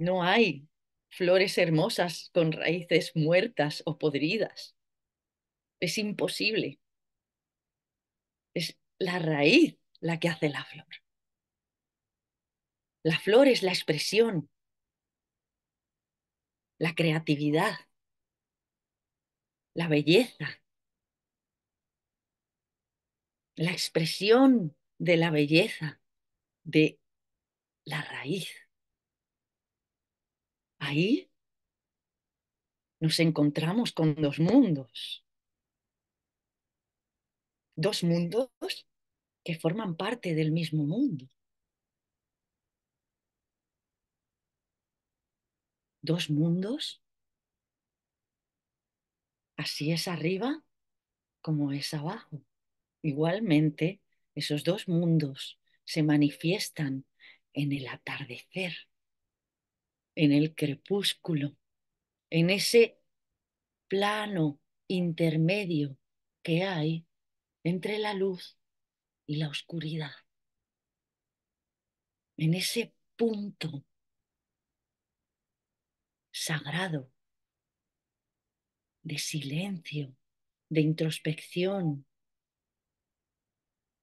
No hay flores hermosas con raíces muertas o podridas. Es imposible. Es la raíz la que hace la flor. La flor es la expresión, la creatividad, la belleza, la expresión de la belleza de la raíz. Ahí nos encontramos con dos mundos. Dos mundos que forman parte del mismo mundo. Dos mundos. Así es arriba como es abajo. Igualmente, esos dos mundos se manifiestan en el atardecer en el crepúsculo, en ese plano intermedio que hay entre la luz y la oscuridad, en ese punto sagrado de silencio, de introspección,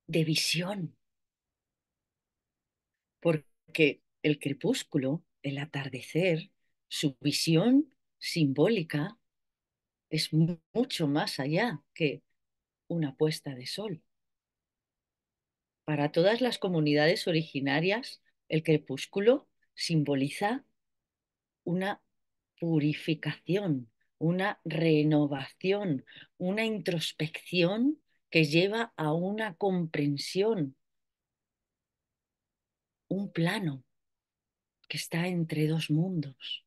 de visión, porque el crepúsculo el atardecer, su visión simbólica es mucho más allá que una puesta de sol. Para todas las comunidades originarias, el crepúsculo simboliza una purificación, una renovación, una introspección que lleva a una comprensión, un plano que está entre dos mundos.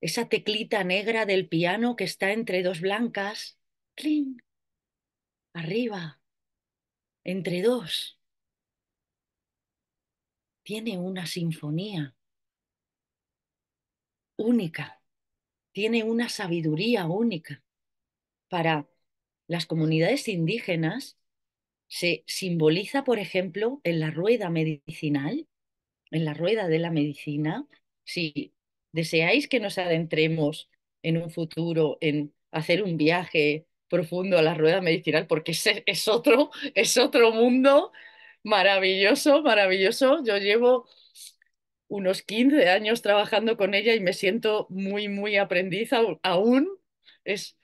Esa teclita negra del piano que está entre dos blancas, arriba, entre dos. Tiene una sinfonía única, tiene una sabiduría única. Para las comunidades indígenas se simboliza, por ejemplo, en la rueda medicinal, en la rueda de la medicina, si deseáis que nos adentremos en un futuro, en hacer un viaje profundo a la rueda medicinal, porque es, es otro, es otro mundo maravilloso, maravilloso. Yo llevo unos 15 años trabajando con ella y me siento muy, muy aprendiz aún. Es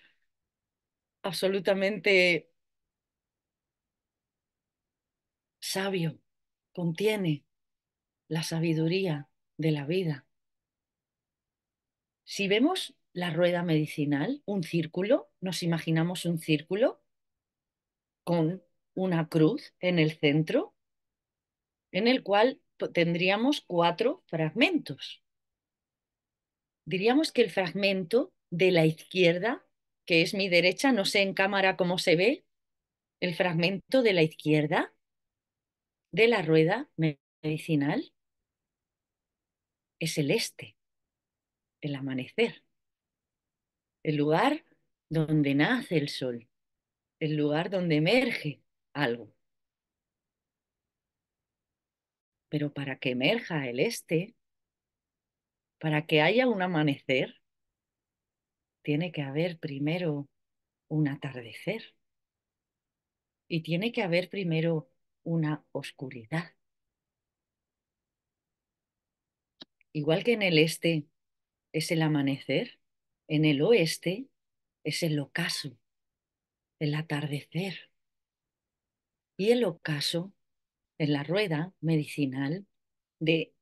absolutamente sabio, contiene, la sabiduría de la vida. Si vemos la rueda medicinal, un círculo, nos imaginamos un círculo con una cruz en el centro, en el cual tendríamos cuatro fragmentos. Diríamos que el fragmento de la izquierda, que es mi derecha, no sé en cámara cómo se ve, el fragmento de la izquierda de la rueda medicinal es el este, el amanecer, el lugar donde nace el sol, el lugar donde emerge algo. Pero para que emerja el este, para que haya un amanecer, tiene que haber primero un atardecer y tiene que haber primero una oscuridad. Igual que en el este es el amanecer, en el oeste es el ocaso, el atardecer. Y el ocaso en la rueda medicinal de,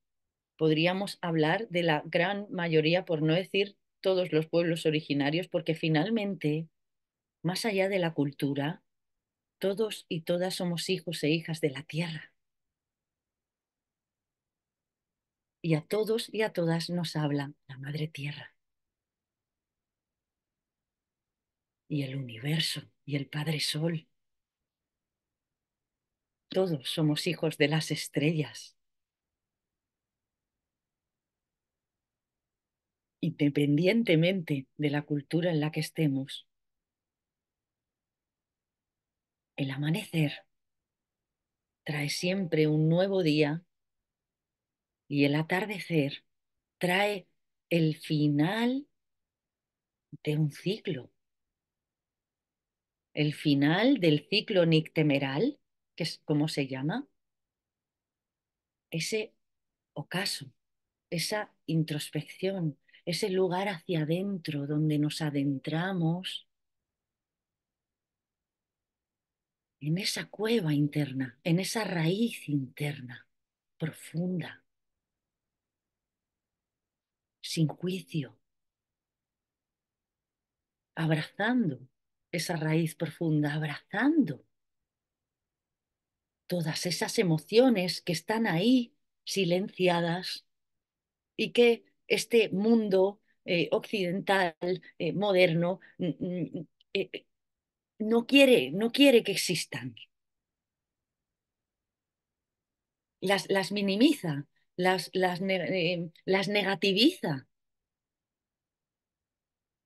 podríamos hablar de la gran mayoría, por no decir todos los pueblos originarios, porque finalmente, más allá de la cultura, todos y todas somos hijos e hijas de la tierra. y a todos y a todas nos habla la Madre Tierra y el universo y el Padre Sol. Todos somos hijos de las estrellas. Independientemente de la cultura en la que estemos, el amanecer trae siempre un nuevo día y el atardecer trae el final de un ciclo, el final del ciclo nictemeral, que es como se llama, ese ocaso, esa introspección, ese lugar hacia adentro donde nos adentramos en esa cueva interna, en esa raíz interna profunda sin juicio, abrazando esa raíz profunda, abrazando todas esas emociones que están ahí silenciadas y que este mundo eh, occidental eh, moderno eh, no quiere, no quiere que existan. Las, las minimiza, Em, las, negativiza,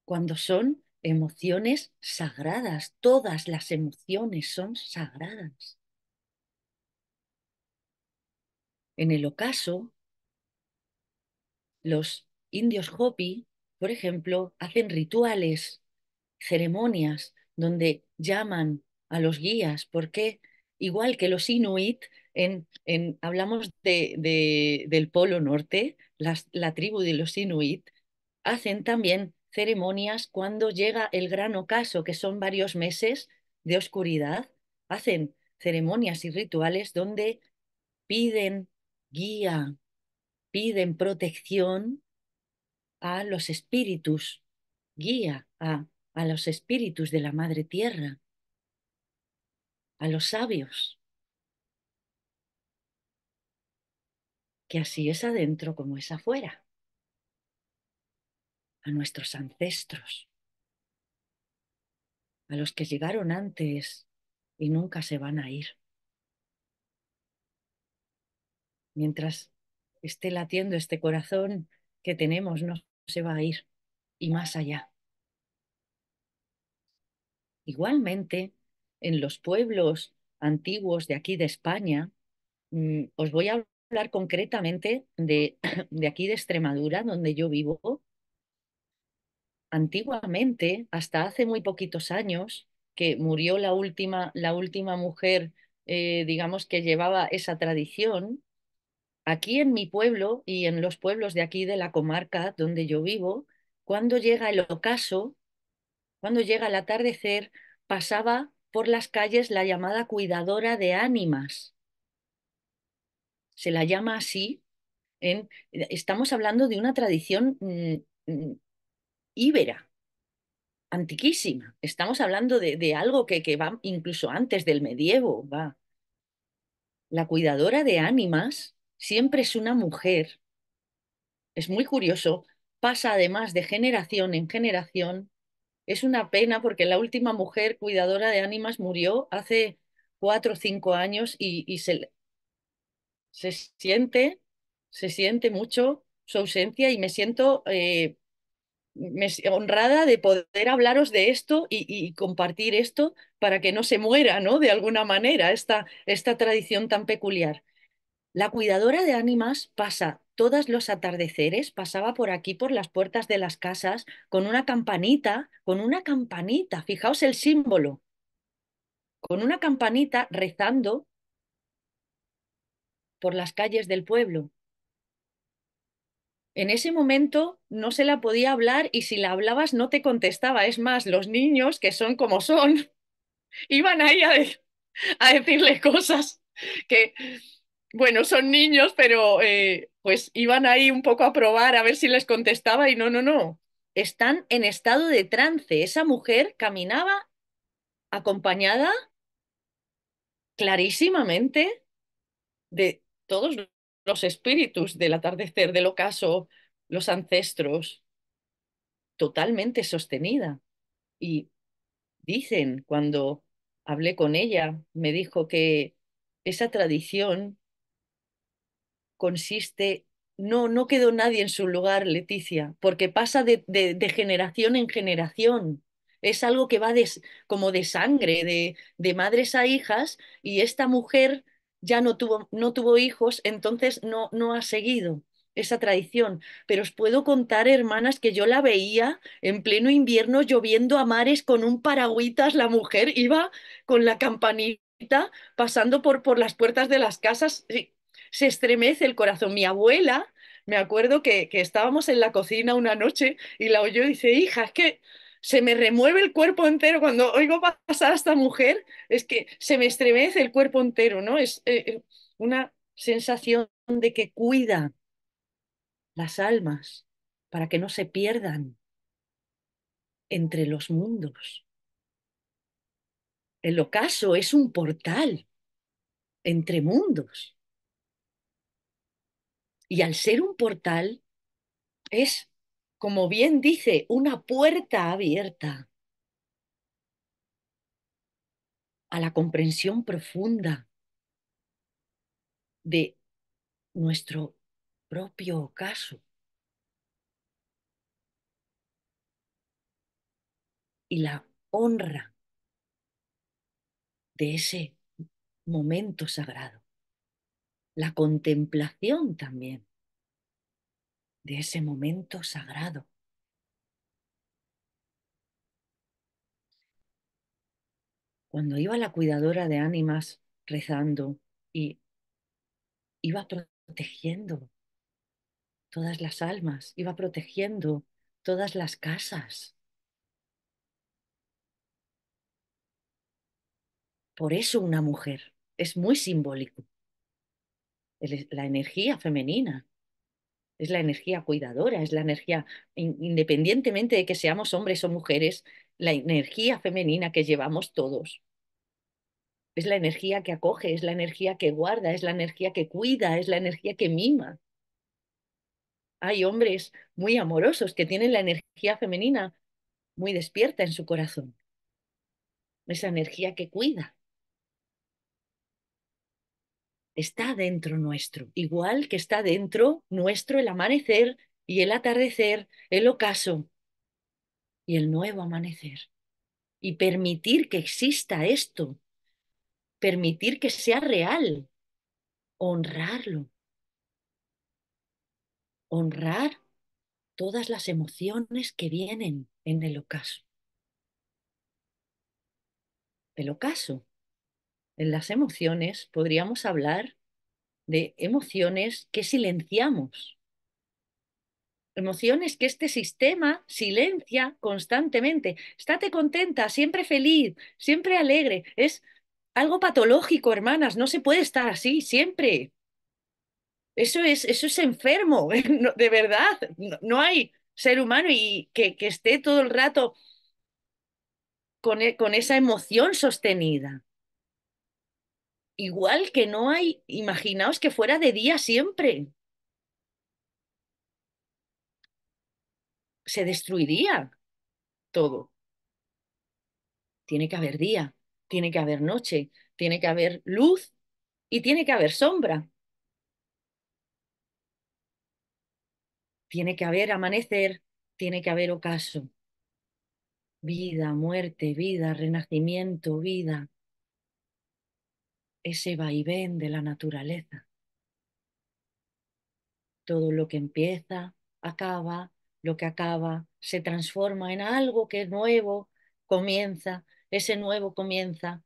cuando son emociones sagradas, todas las emociones son sagradas. En el ocaso, los indios Hopi, por ejemplo, hacen rituales, ceremonias, donde llaman a los guías, porque igual que los inuit, en, hablamos del Polo Norte, la tribu de los Inuit, hacen también ceremonias cuando llega el gran ocaso, que son varios meses de oscuridad, hacen ceremonias y rituales donde piden guía, piden protección a los espíritus, guía a los espíritus de la Madre Tierra, a los sabios. que así es adentro como es afuera, a nuestros ancestros, a los que llegaron antes y nunca se van a ir. Mientras esté latiendo este corazón que tenemos, no se va a ir y más allá. Igualmente, en los pueblos antiguos de aquí de España, mm, os voy a hablar concretamente de, aquí de Extremadura, donde yo vivo. Antiguamente, hasta hace muy poquitos años, que murió la última, la última mujer, eh, digamos, que llevaba esa tradición, aquí en mi pueblo y en los pueblos de aquí de la comarca donde yo vivo, cuando llega el ocaso, cuando llega el atardecer, pasaba por las calles la llamada cuidadora de ánimas se la llama así. En, eh, estamos hablando de una tradición mm, mm, íbera, antiquísima. Estamos hablando de, algo que, que, va incluso antes del medievo. Va. La cuidadora de ánimas siempre es una mujer. Es muy curioso. Pasa además de generación en generación. Es una pena porque la última mujer cuidadora de ánimas murió hace cuatro o cinco años y, y se, se siente, se siente mucho su ausencia y me siento eh, honrada de poder hablaros de esto y, compartir esto para que no se muera, ¿no? De alguna manera, esta, esta tradición tan peculiar. La cuidadora de ánimas pasa todos los atardeceres, pasaba por aquí, por las puertas de las casas, con una campanita, con una campanita, fijaos el símbolo, con una campanita rezando por las calles del pueblo. En ese momento no se la podía hablar y si la hablabas no te contestaba. Es más, los niños, que son como son, iban ahí a, decirle cosas que, bueno, son niños, pero eh, pues iban ahí un poco a probar a ver si les contestaba y no, no, no. Están en estado de trance. Esa mujer caminaba acompañada clarísimamente de todos los espíritus del atardecer, del ocaso, los ancestros, totalmente sostenida. Y dicen, cuando hablé con ella, me dijo que esa tradición consiste, no, no quedó nadie en su lugar, Leticia, porque pasa de, generación en generación. Es algo que va como de sangre, de, de madres a hijas, y esta mujer ya no tuvo, no tuvo hijos, entonces no, no ha seguido esa tradición, pero os puedo contar, hermanas, que yo la veía en pleno invierno lloviendo a mares con un paragüitas, la mujer iba con la campanita pasando por, por las puertas de las casas, se estremece el corazón. Mi abuela, me acuerdo que, que estábamos en la cocina una noche y la oyó y dice, hija, es que se me remueve el cuerpo entero cuando oigo pasar a esta mujer, es que se me estremece el cuerpo entero, ¿no? Es eh, eh, una sensación de que cuida las almas para que no se pierdan entre los mundos. El ocaso es un portal entre mundos. Y al ser un portal, es como bien dice, una puerta abierta a la comprensión profunda de nuestro propio caso. Y la honra de ese momento sagrado. La contemplación también de ese momento sagrado. Cuando iba la cuidadora de ánimas rezando y iba protegiendo todas las almas, iba protegiendo todas las casas. Por eso una mujer es muy simbólico. La energía femenina es la energía cuidadora, es la energía, independientemente de que seamos hombres o mujeres, la energía femenina que llevamos todos. Es la energía que acoge, es la energía que guarda, es la energía que cuida, es la energía que mima. Hay hombres muy amorosos que tienen la energía femenina muy despierta en su corazón. Esa energía que cuida, está dentro nuestro, igual que está dentro nuestro el amanecer y el atardecer, el ocaso y el nuevo amanecer. Y permitir que exista esto, permitir que sea real, honrarlo, honrar todas las emociones que vienen en el ocaso. El ocaso en las emociones podríamos hablar de emociones que silenciamos. Emociones que este sistema silencia constantemente. Estate contenta, siempre feliz, siempre alegre. Es algo patológico, hermanas. No se puede estar así siempre. Eso es, eso es enfermo, de verdad. No, hay ser humano y que, esté todo el rato con e, esa emoción sostenida igual que no hay, imaginaos que fuera de día siempre. Se destruiría todo. Tiene que haber día, tiene que haber noche, tiene que haber luz y tiene que haber sombra. Tiene que haber amanecer, tiene que haber ocaso. Vida, muerte, vida, renacimiento, vida, ese vaivén de la naturaleza. Todo lo que empieza, acaba, lo que acaba, se transforma en algo que es nuevo, comienza, ese nuevo comienza,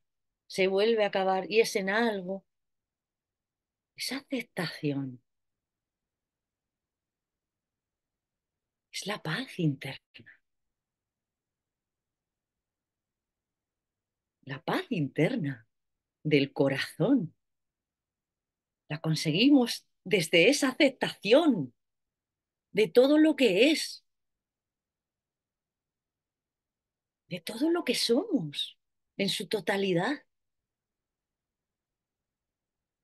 se vuelve a acabar y es en algo. Esa aceptación es la paz interna. La paz interna del corazón. La conseguimos desde esa aceptación de todo lo que es, de todo lo que somos en su totalidad.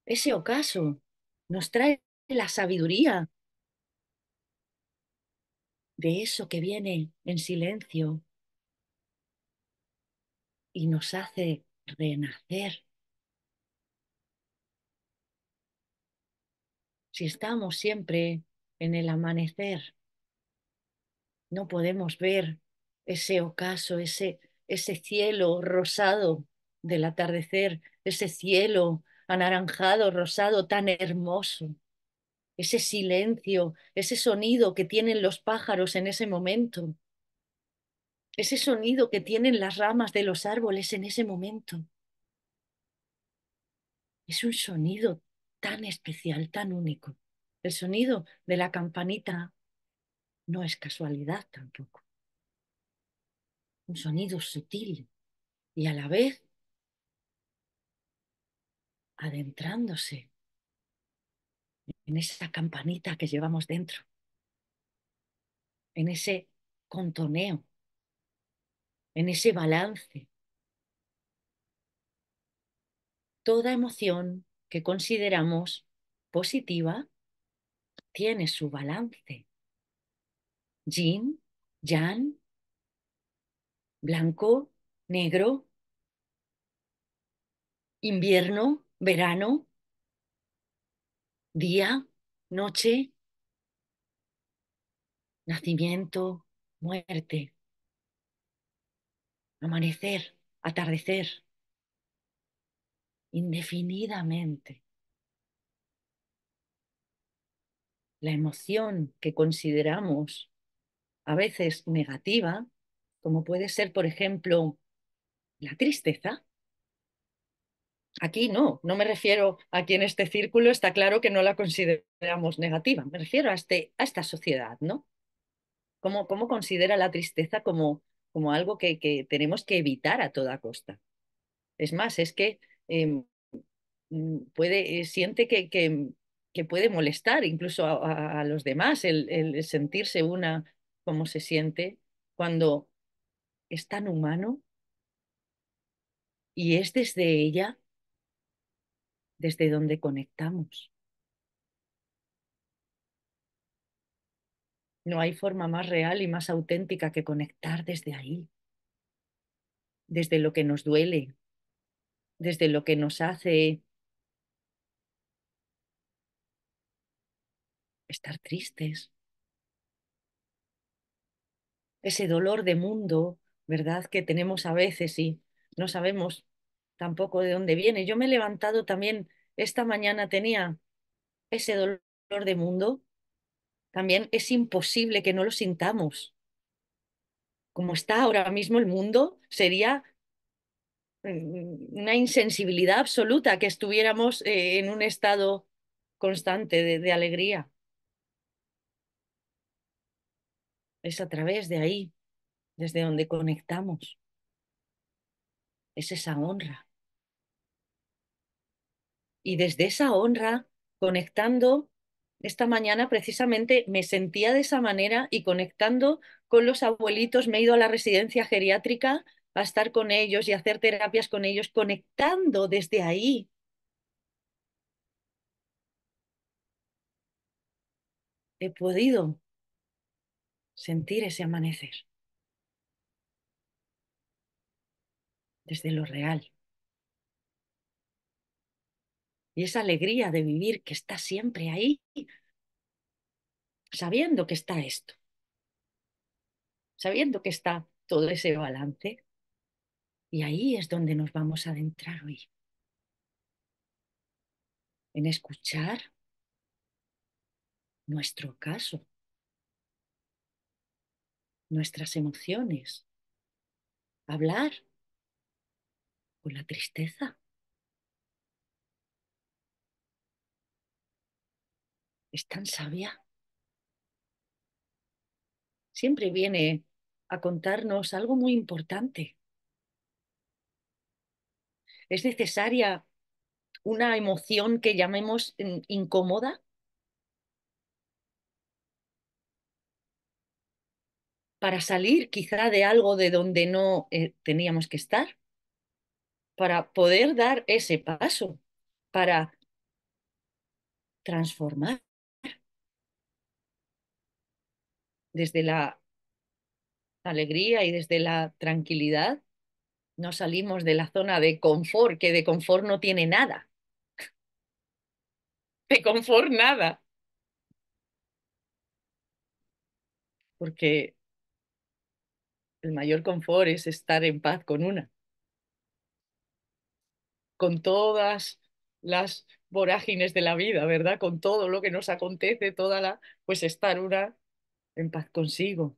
Ese ocaso nos trae la sabiduría de eso que viene en silencio y nos hace renacer si estamos siempre en el amanecer. No podemos ver ese ocaso, ese, ese cielo rosado del atardecer, ese cielo anaranjado, rosado, tan hermoso, ese silencio, ese sonido que tienen los pájaros en ese momento, ese sonido que tienen las ramas de los árboles en ese momento. Es un sonido tan especial, tan único. El sonido de la campanita no es casualidad tampoco. Un sonido sutil y a la vez adentrándose en esa campanita que llevamos dentro, en ese contoneo, en ese balance. Toda emoción, que consideramos positiva tiene su balance. Yin, yang, blanco, negro, invierno, verano, día, noche, nacimiento, muerte, amanecer, atardecer indefinidamente. La emoción que consideramos a veces negativa, como puede ser, por ejemplo, la tristeza. Aquí no, no me refiero a en este círculo está claro que no la consideramos negativa, me refiero a, este, a esta sociedad, ¿no? ¿Cómo, cómo considera la tristeza como, como algo que tenemos que evitar a toda costa? Es más, es que Em, mm, puede, eh, siente que, que, puede molestar incluso a, los demás el, sentirse una como se siente cuando es tan humano y es desde ella desde donde conectamos. No hay forma más real y más auténtica que conectar desde ahí, desde lo que nos duele, desde lo que nos hace estar tristes. Ese dolor de mundo, ¿verdad? Que tenemos a veces y no sabemos tampoco de dónde viene. Yo me he levantado también, esta mañana tenía ese dolor de mundo. También es imposible que no lo sintamos. Como está ahora mismo el mundo, sería Mm, una insensibilidad absoluta, que estuviéramos eh, en un estado constante de, de alegría. Es a través de ahí, desde donde conectamos. Es esa honra. Y desde esa honra, conectando, esta mañana precisamente me sentía de esa manera y conectando con los abuelitos, me he ido a la residencia geriátrica a estar con ellos y hacer terapias con ellos, conectando desde ahí. He podido sentir ese amanecer desde lo real. Y esa alegría de vivir que está siempre ahí, sabiendo que está esto, sabiendo que está todo ese balance y ahí es donde nos vamos a adentrar hoy. En escuchar nuestro caso, nuestras emociones, hablar con la tristeza. Es tan sabia. Siempre viene a contarnos algo muy importante ¿Es necesaria una emoción que llamemos mm, incómoda? Para salir quizá de algo de donde no eh, teníamos que estar, para poder dar ese paso, para transformar desde la alegría y desde la tranquilidad no salimos de la zona de confort, que de confort no tiene nada. De confort nada. Porque el mayor confort es estar en paz con una. Con todas las vorágines de la vida, ¿verdad? Con todo lo que nos acontece, toda la, pues estar una en paz consigo,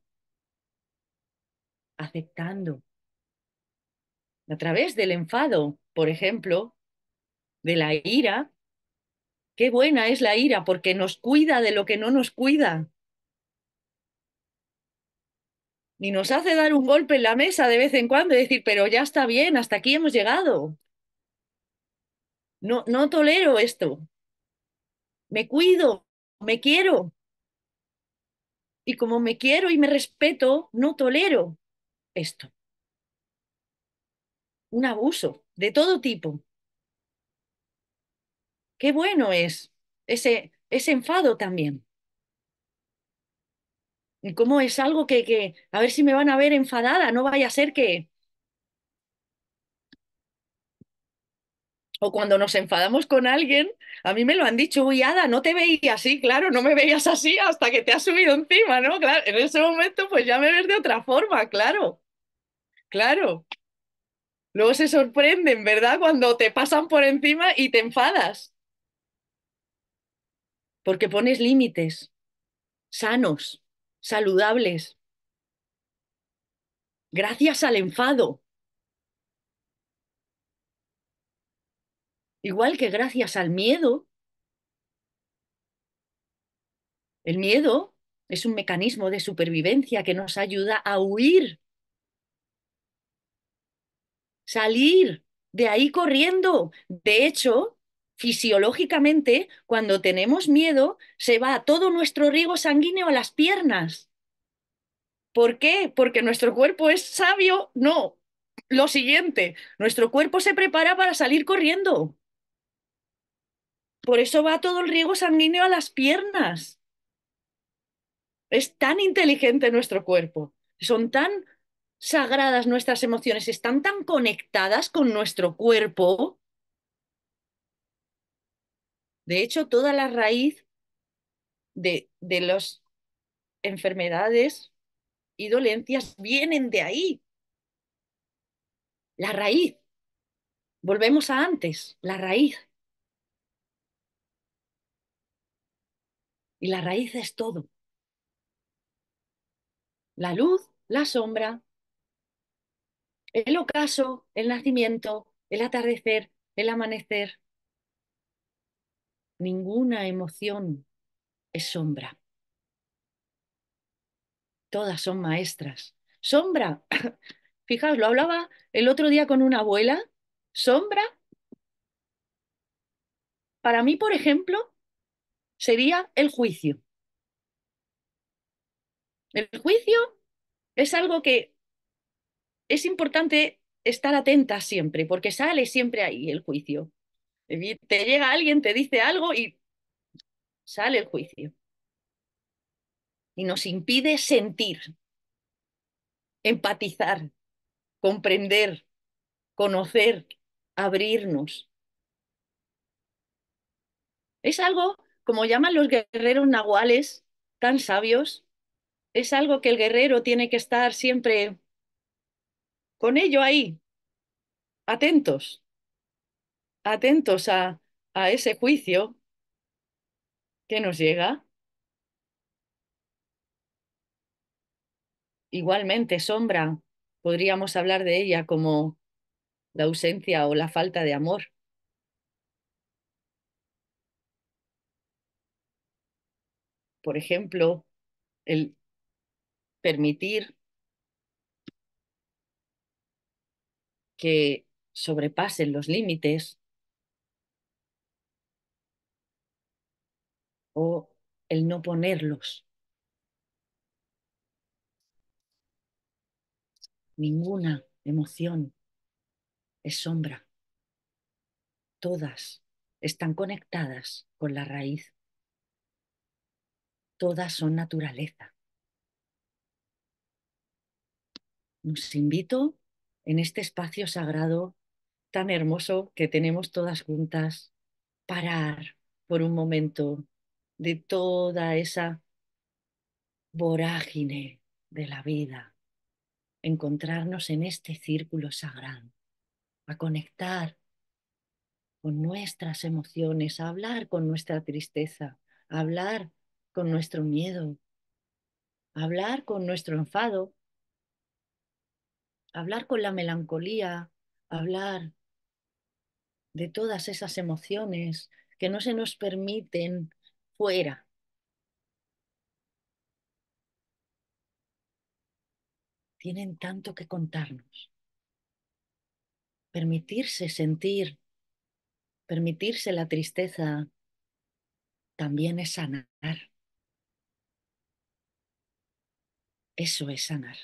aceptando a través del enfado, por ejemplo, de la ira. Qué buena es la ira porque nos cuida de lo que no nos cuida. Y nos hace dar un golpe en la mesa de vez en cuando y decir, pero ya está bien, hasta aquí hemos llegado. No, no tolero esto. Me cuido, me quiero. Y como me quiero y me respeto, no tolero esto un abuso de todo tipo. Qué bueno es ese, ese enfado también. Y cómo es algo que, que, a ver si me van a ver enfadada, no vaya a ser que... O cuando nos enfadamos con alguien, a mí me lo han dicho, uy, Ada, no te veía así, claro, no me veías así hasta que te has subido encima, ¿no? Claro, en ese momento pues ya me ves de otra forma, claro, claro. Luego se sorprenden, ¿verdad? Cuando te pasan por encima y te enfadas. Porque pones límites sanos, saludables. Gracias al enfado. Igual que gracias al miedo. El miedo es un mecanismo de supervivencia que nos ayuda a huir salir de ahí corriendo. De hecho, fisiológicamente, cuando tenemos miedo, se va todo nuestro riego sanguíneo a las piernas. ¿Por qué? Porque nuestro cuerpo es sabio. No, lo siguiente, nuestro cuerpo se prepara para salir corriendo. Por eso va todo el riego sanguíneo a las piernas. Es tan inteligente nuestro cuerpo. Son tan sagradas nuestras emociones están tan conectadas con nuestro cuerpo. De hecho, toda la raíz de, de las enfermedades y dolencias vienen de ahí. La raíz. Volvemos a antes, la raíz. Y la raíz es todo. La luz, la sombra, el ocaso, el nacimiento, el atardecer, el amanecer. Ninguna emoción es sombra. Todas son maestras. Sombra. Fijaos, lo hablaba el otro día con una abuela. Sombra. Para mí, por ejemplo, sería el juicio. El juicio es algo que es importante estar atenta siempre, porque sale siempre ahí el juicio. Te llega alguien, te dice algo y sale el juicio. Y nos impide sentir, empatizar, comprender, conocer, abrirnos. Es algo, como llaman los guerreros nahuales, tan sabios, es algo que el guerrero tiene que estar siempre con ello ahí, atentos, atentos a, a ese juicio que nos llega. Igualmente, sombra, podríamos hablar de ella como la ausencia o la falta de amor. Por ejemplo, el permitir que sobrepasen los límites o el no ponerlos. Ninguna emoción es sombra. Todas están conectadas con la raíz. Todas son naturaleza. Nos invito en este espacio sagrado tan hermoso que tenemos todas juntas, parar por un momento de toda esa vorágine de la vida, encontrarnos en este círculo sagrado, a conectar con nuestras emociones, a hablar con nuestra tristeza, a hablar con nuestro miedo, a hablar con nuestro enfado, hablar con la melancolía, hablar de todas esas emociones que no se nos permiten fuera. Tienen tanto que contarnos. Permitirse sentir, permitirse la tristeza, también es sanar. Eso es sanar.